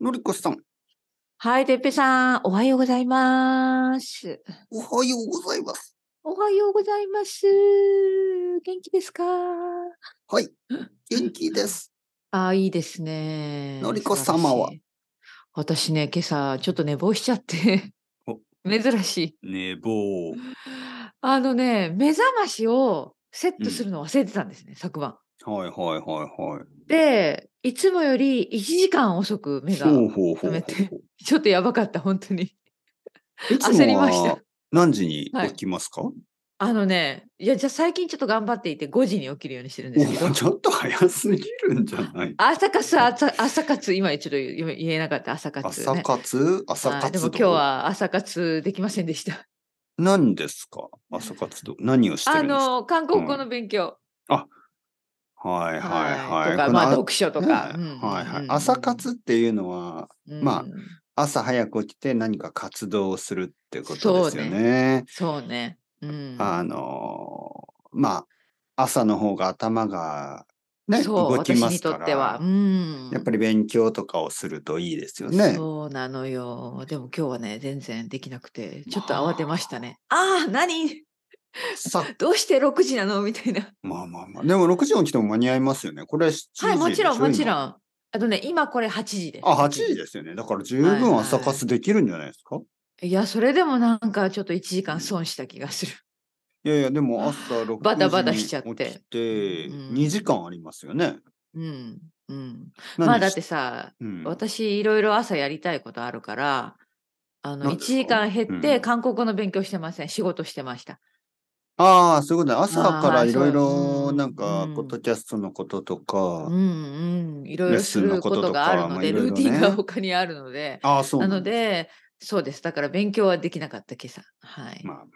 のりこさん。はい、てっぺさん、おはようございます。おはようございます。おはようございます。元気ですかはい、元気です。ああ、いいですね。のりこ様は私ね、今朝ちょっと寝坊しちゃって珍しい。寝坊。あのね、目覚ましをセットするの忘れてたんですね、うん、昨晩。はいはいはいはい。で、いつもより1時間遅く目が覚めて、ちょっとやばかった、本当に。焦りました。何時に起きますか、はい、あのね、いや、じゃ最近ちょっと頑張っていて5時に起きるようにしてるんですけど。ちょっと早すぎるんじゃない朝活、朝朝活、今ちょっと言えなかった、朝活、ね、朝活朝活でも今日は朝活できませんでした。何ですか朝活動何をしてるんですかあの、韓国語の勉強。うん、あ、はいはいはい。とか、まあ、読書とか。はいはい。朝活っていうのは、まあ、朝早く起きて何か活動をするってことですよね。そうね。あの、まあ、朝の方が頭が、ね、動きますから。私にとっては。うん。やっぱり勉強とかをするといいですよね。そうなのよ。でも今日はね、全然できなくて、ちょっと慌てましたね。ああ、何さ どうして6時なのみたいな。まあまあまあ。でも6時起きても間に合いますよね。これ7時はい、もちろんもちろん。あとね、今これ8時です。あ、8時ですよね。だから十分朝活できるんじゃないですか、はいはい、いや、それでもなんかちょっと1時間損した気がする。いやいや、でも朝6時に起きて、バタバタしちゃって。2時間ありますよね。うん。うん。まあだってさ、うん、私いろいろ朝やりたいことあるから、あの、1時間減って韓国語の勉強してません。仕事してました。ああ、そういうことね。朝からいろいろ、なんか、ポッドキャストのこととか、うんうん、いろいろすることがあるので、ルーティンが他にあるので、あそうなので、そうです。だから勉強はできなかった今朝。はい。まあまあ、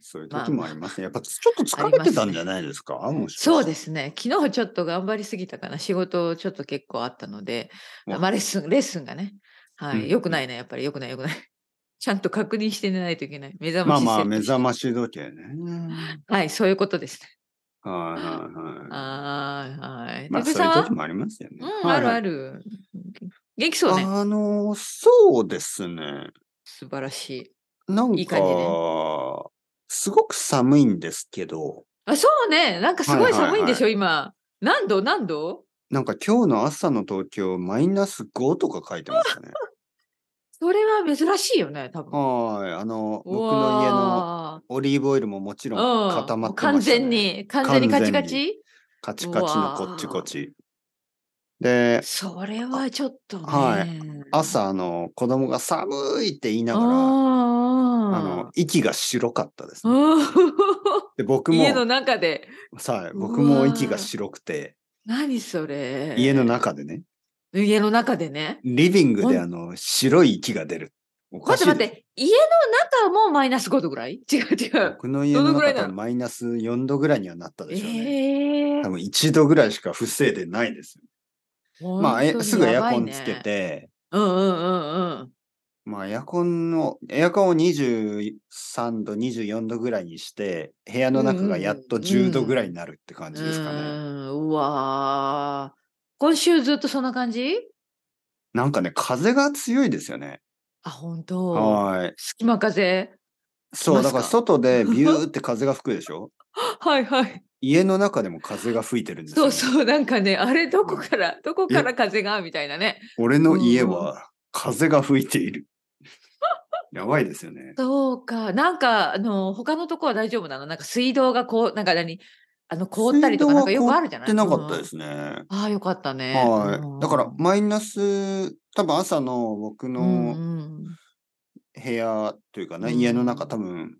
そういう時もありますね。やっぱちょっと疲れてたんじゃないですか。すね、そうですね。昨日ちょっと頑張りすぎたかな。仕事ちょっと結構あったので、まあレッスンレッスンがね、はい、よくないね。やっぱりよくないよくない。ちゃんと確認して寝ないといけない。目覚ましまあまあ、目覚まし時計ね。はい、そういうことですね。はいはいはい。はいはい。まあ、そういう時もありますよね。うん、あるある。元気そうね。あの、そうですね。素晴らしい。なんか、いい感じね、すごく寒いんですけど。あ、そうね。なんかすごい寒いんでしょ、今。何度何度なんか今日の朝の東京、マイナス5とか書いてましたね。それは珍しいよね、多分。はい。あの、僕の家のオリーブオイルももちろん固まってま完したね、全に、完全にカチカチカチカチのこっちこっち。で、それはちょっとね。はい。朝、あの、子供が寒いって言いながら、あの息が白かったです、ね。で、僕も、家の中で。さあ僕も息が白くて、何それ。家の中でね。家の中でね。リビングであの、白い息が出る。おか待って待って、家の中もマイナス5度ぐらい違う違う。僕の家のら中いマイナス4度ぐらいにはなったでしょうね。え多分1度ぐらいしか防いでないですよ。まあ、すぐエアコンつけ。て、うんうんうんうん。まあエアコンの、エアコンを23度、24度ぐらいにして、部屋の中がやっと10度ぐらいになるって感じですかね。うんうわー今週ずっとそんな感じなんかね、風が強いですよね。あ、本当はい。隙間風。そう、だから外で ビューって風が吹くでしょはいはい。家の中でも風が吹いてるんですよ、ね、そうそう、なんかね、あれどこから、どこから風がみたいなね。俺の家は風が吹いている。やばいですよね。そうか。なんか、あの、他のとこは大丈夫なのなんか水道がこう、なんか何あの凍ったりとかなんかよくあるじゃないなかったですね。うん、ああ、よかったね。はい、だからマイナス、多分朝の僕の部屋というかね、うん家の中多分、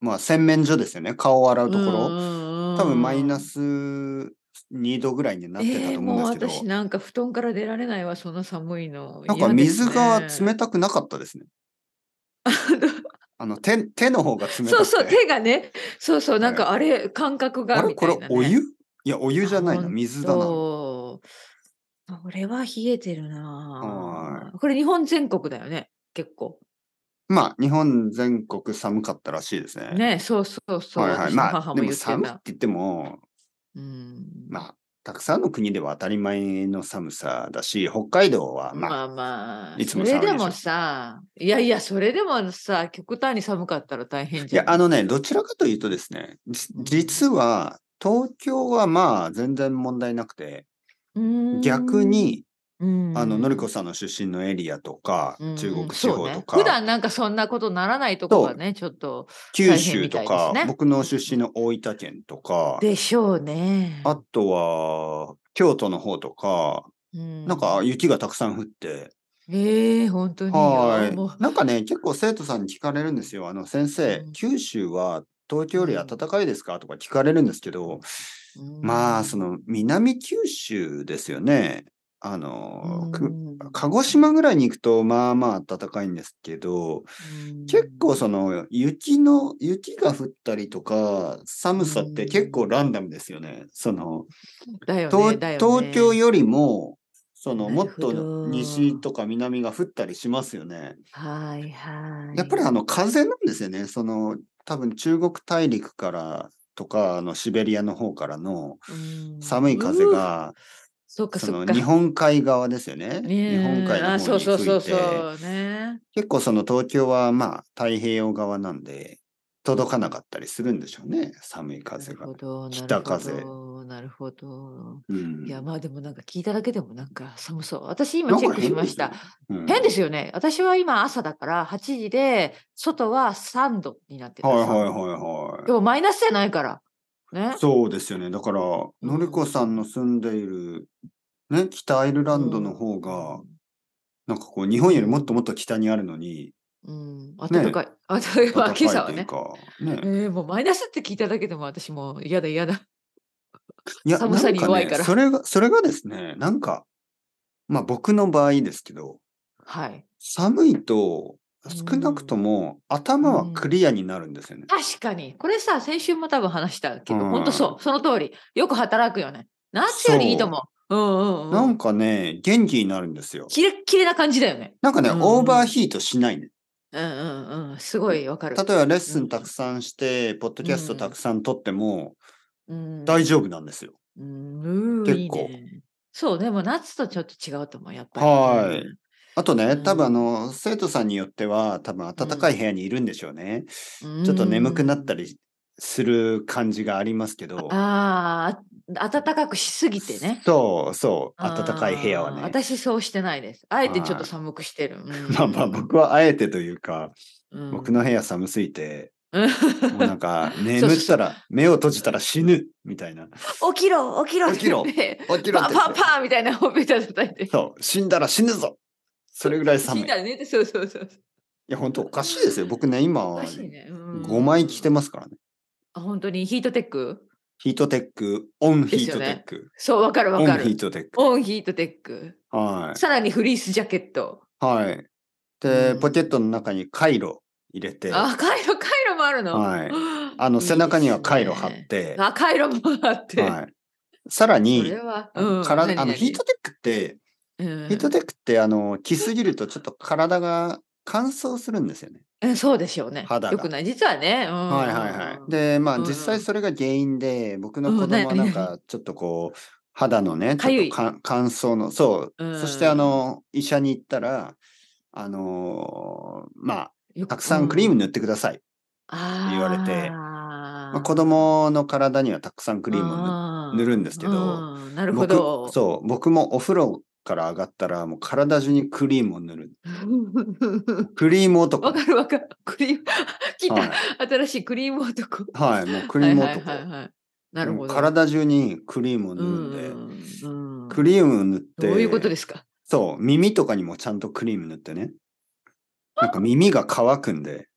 まあ洗面所ですよね。顔を洗うところ。うんうん多分マイナス2度ぐらいになってたと思うんですけど。えー、私なんか布団から出られないわ、その寒いの、なんか水が冷たくなかったですね。あの手手の方が冷たくてそうそう手がねそうそうなんかあれ感覚があれこれお湯いやお湯じゃないの水だなこれは冷えてるなこれ日本全国だよね結構まあ、日本全国寒かったらしいですね。ねそうそうそう。はいはい、まあ、でも寒って言っても、うん、まあ、たくさんの国では当たり前の寒さだし、北海道はまあ、まあまあ、いつも寒いそれでもさ、いやいや、それでもさ、極端に寒かったら大変じゃん。いや、あのね、どちらかというとですね、実は東京はまあ全然問題なくて、逆にあののりこさんの出身のエリアとか、中国地方とか、ね、普段なんかそんなことならないとこがねちょっと九州とか、僕の出身の大分県とか、でしょうね。あとは京都の方とか、なんか雪がたくさん降って、ええ本当にはい。なんかね、結構生徒さんに聞かれるんですよ。あの先生うん、九州は東京より暖かいですかとか聞かれるんですけど、まあ、その南九州ですよね。あの、鹿児島ぐらいに行くと、まあまあ暖かいんですけど、結構その雪の、雪が降ったりとか、寒さって結構ランダムですよね。その、ね東ね、東京よりも、そのもっと西とか南が降ったりしますよね。はいはい。やっぱりあの風なんですよね。その多分中国大陸からとか、あのシベリアの方からの寒い風が、うんそうかそうか。日本海側ですよね。日本海側。そうそうそうそうね。結構その東京はまあ太平洋側なんで届かなかったりするんでしょうね。寒い風が。北風。なるほど。うん、いやまあでもなんか聞いただけでもなんか寒そう。私今チェックしました。変でうん、変ですよね。私は今朝だから8時で外は3度になってる。はいはいはいはい。でもマイナスじゃないから。ね。そうですよね。だから、のりこさんの住んでいる、ね、北アイルランドの方が、うん、なんかこう、日本よりもっともっと北にあるのに、うん、暖かい。暖かい、今朝はね。ねえもうマイナスって聞いただけでも私も嫌だ嫌だ。いや寒さに弱いから。かね、それが、それがですね、なんか、まあ僕の場合ですけど、はい。寒いと、少なくとも頭はクリアになるんですよね。確かに。これさ、先週も多分話したけど、本当そう、その通り。よく働くよね。夏よりいいと思う。うんうんうん、なんかね、元気になるんですよ。キレッキレな感じだよね。なんかね、うんオーバーヒートしないね。うんうんうん、すごいわかる。例えばレッスンたくさんして、うん、ポッドキャストたくさん撮っても、大丈夫なんですよ。うん、うん、結構いい、ね。そう、でも夏とちょっと違うと思う、やっぱり。はい。あとね、多分あの、生徒さんによっては、多分暖かい部屋にいるんでしょうね。うん、ちょっと眠くなったりする感じがありますけど。ああ、暖かくしすぎてね。そうそう、暖かい部屋はね。私そうしてないです。あえてちょっと寒くしてる。うん、まあまあ、僕はあえてというか、うん、僕の部屋寒すぎて、もうなんか 眠ったら目を閉じたら死ぬみたいな。起きろ起きろ起きろ起きろパパパみたいなほっぺた叩いて。そう死んだら死ぬぞそれぐらい寒い。ね、そうそうそう。いや、本当おかしいですよ。僕ね、今、ね5枚着てますからね。あ、本当にヒートテックヒートテック、オンヒートテック。ね、そう、わかるわかる。オンヒートテック。オンヒートテック。はい。さらにフリースジャケット。はい。で、うん、ポケットの中にカイロ入れて。あ、カイロ、カイロもあるのはい。あの、背中にはカイロ貼って。いいね、あ、カイロも貼って。はい。さらに、うん、あのヒートテックって、ヒートテックってあの着すぎるとちょっと体が乾燥するんですよね。えそうでしょうね。肌よくない。実はね。うん、はいはいはい。で、まあ、実際それが原因で、僕の子供はなんか、ちょっとこう、肌のね、ちょっと乾燥の、そう、うん、そしてあの、医者に行ったら、あのまあ、たくさんクリーム塗ってください。って言われて、まあ、子供の体にはたくさんクリームを塗るんですけど、なるほど。そう、僕もお風呂から上がったら、もう体中にクリームを塗る。クリーム男。わかるわかる。クリーム、来た、はい、新しいクリーム男。はい、もうクリーム男。なるほど。体中にクリームを塗るんで、うんん、クリームを塗って。どういうことですかそう、耳とかにもちゃんとクリーム塗ってね。なんか耳が乾くんで。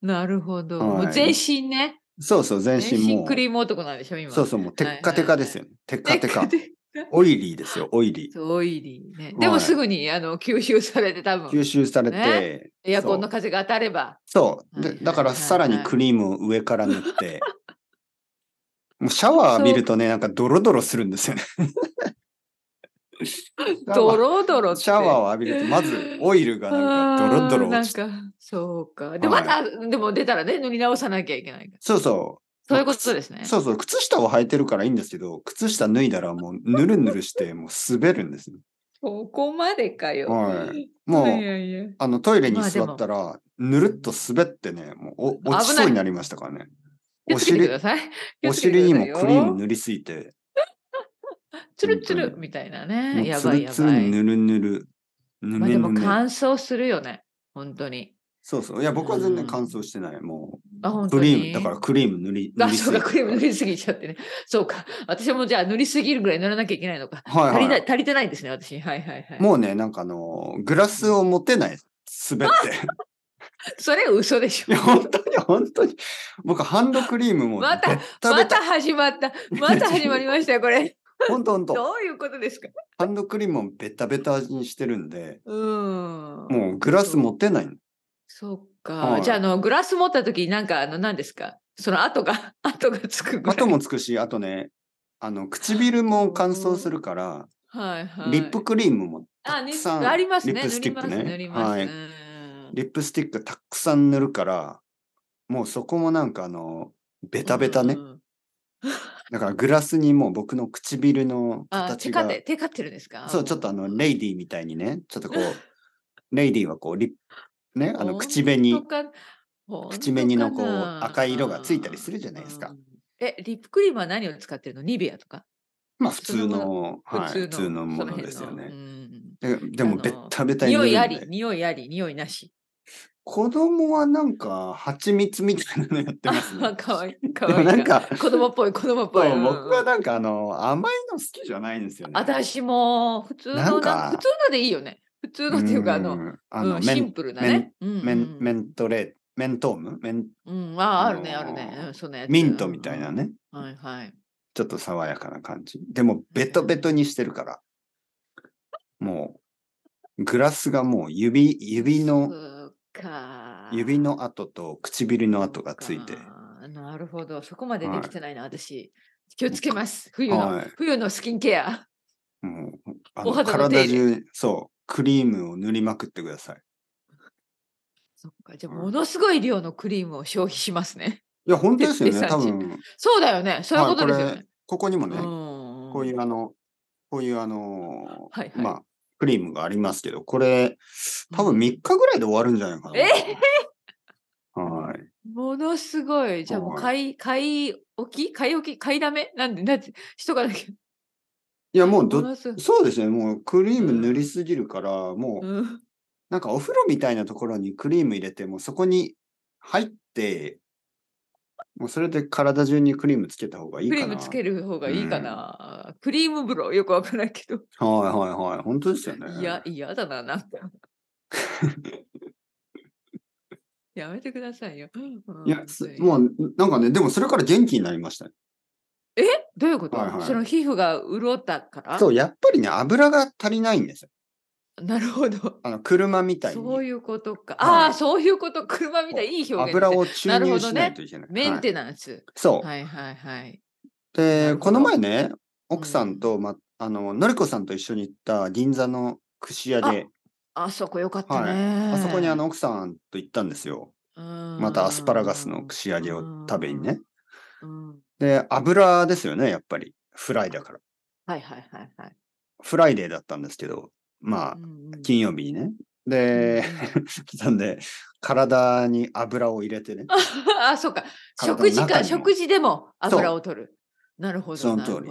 なるほど。はい、もう全身ね。そうそう、全身も全身クリーム男なんでしょ、今。そうそう、もうテッカテカですよテッカテカ。オイリーですよ、オイリー。オイリーね。でもすぐに、あの吸収されて多分。吸収されて、ね、エアコンの風が当たれば。そう。だからさらにクリームを上から塗って。もうシャワー浴びるとね、なんかドロドロするんですよね。ドロドロシャワーを浴びるとまずオイルがなんかドロドロなんかそうかで、はい、またでも出たらね塗り直さなきゃいけないそうそう。そういうことですね。そうそう、靴下を履いてるからいいんですけど、靴下脱いだらもうぬるぬるしてもう滑るんですね。こまでかよ。はい。もう、いやいやあのトイレに座ったら、ぬるっと滑ってね、もうお落ちそうになりましたからね。お尻、お尻にもクリーム塗りすぎて。つるつるみたいなね。やばいやばい。つるつるぬるぬる。ぬるぬるまあ、でも乾燥するよね。本当に。そうそう。いや、僕は全然乾燥してない。もう。あ、本当クリーム、だからクリーム塗り、塗りすそうぎか、クリーム塗りすぎちゃってね。そうか。私もじゃあ塗りすぎるぐらい塗らなきゃいけないのか。はいはい足りない、足りてないんですね、私。はいはいはい。もうね、なんかあの、グラスを持てない、滑って。それ嘘でしいょや、。本当に、本当に。僕、ハンドクリームも、またまたた。始まった。また始まりましたよ、これ。本当本当。どういうことですかハンドクリームもベタベタにしてるんで、うん。もうグラス持てないそうか。はい、じゃあ、あの、グラス持った時になんか、あの、何ですかその後が、後がつく後もつくし、あとね、あの、唇も乾燥するから、はいはい、リップクリームもたくさん。あ、ありますね。リップスティックね。はい。リップスティックたくさん塗るから、もうそこもなんかあの、ベタベタね。うんうん、だからグラスにもう僕の唇の形が。手カってるんですかそう、ちょっとあの、レイディーみたいにね、ちょっとこう、レイディーはこうリッね、あの口紅口紅のこう赤い色がついたりするじゃないですか。え、リップクリームは何を使ってるのニベアとかまあ普通の、はい、普通のものですよね。でも、べったべたに。匂いあり、匂いあり、匂いなし。子供はなんか、蜂蜜みたいなのやってますね。かわいい、かわいい。なんか、子供っぽい、子供っぽい。僕はなんか、あの、甘いの好きじゃないんですよね。私も、普通の、普通のでいいよね。普通のっていうか、あの、あの、シンプルなね。メンメントレメントームメン、うん、ああるね、あるね。うん、そのやつミントみたいなね、はいはい。ちょっと爽やかな感じ。でも、ベトベトにしてるから。もう、グラスがもう指、指の、指の跡と唇の跡がついて。なるほど。そこまでできてないな、はい、私。気をつけます。冬の、はい、冬のスキンケア。もう、あの体中、そう、クリームを塗りまくってください。そっか、じゃあ、ものすごい量のクリームを消費しますね。いや、本当ですよね、多分。そうだよね、そういうことですよね。こここにもね、こういうあの、こういうあの、はいはい、まあ、クリームがありますけど、これ、多分3日ぐらいで終わるんじゃないかな。えー、はい。ものすごい。じゃあもう買い、買い置き買い置き買いだめなんで、なんて人がだけいや、もうど、そうですね。もうクリーム塗りすぎるから、うん、もう、なんかお風呂みたいなところにクリーム入れて、もそこに入って、もうそれで体中にクリームつけた方がいいかな。クリームつける方がいいかな。うん、クリーム風呂よくわからないけど。はいはいはい。本当ですよね。いや、嫌だな、なんか。やめてくださいよ。いや、もうなんかね、でもそれから元気になりました、ね。えどういうこと、はいはい、その皮膚が潤ったからそう、やっぱりね、油が足りないんですよ。なるほど。あの車みたいそういうことか。ああ、そういうこと。車みたい。いい表現、ね、油を注入しないといけない。ね、メンテナンス、はい。そう。はいはいはい。で、この前ね、奥さんと、うん、ま、あの、のりこさんと一緒に行った銀座の串屋で。あそこよかったね、はい、あそこにあの奥さんと行ったんですよ。またアスパラガスの串揚げを食べにね。で、油ですよね、やっぱり。フライだから。はいはいはいはい。フライデーだったんですけど、まあ、金曜日にね。で、うん、なんで、体に油を入れてね。あ、そうか。食事か、食事でも油を取る。なるほど。その通り。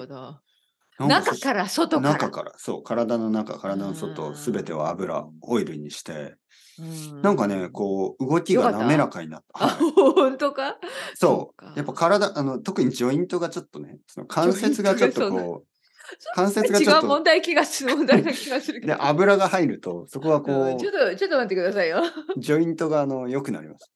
中から外から。中から、そう、体の中、体の外、すべてを油、オイルにして、んなんかね、こう、動きが滑らかになった。はい、本当かそう。やっぱ体、あの、特にジョイントがちょっとね、その関節がちょっとこう、関節が違う問題気がする問題な気がするけど。で、油が入ると、そこはこう、うん、ちょっと、ちょっと待ってくださいよ。ジョイントが、あの、良くなります。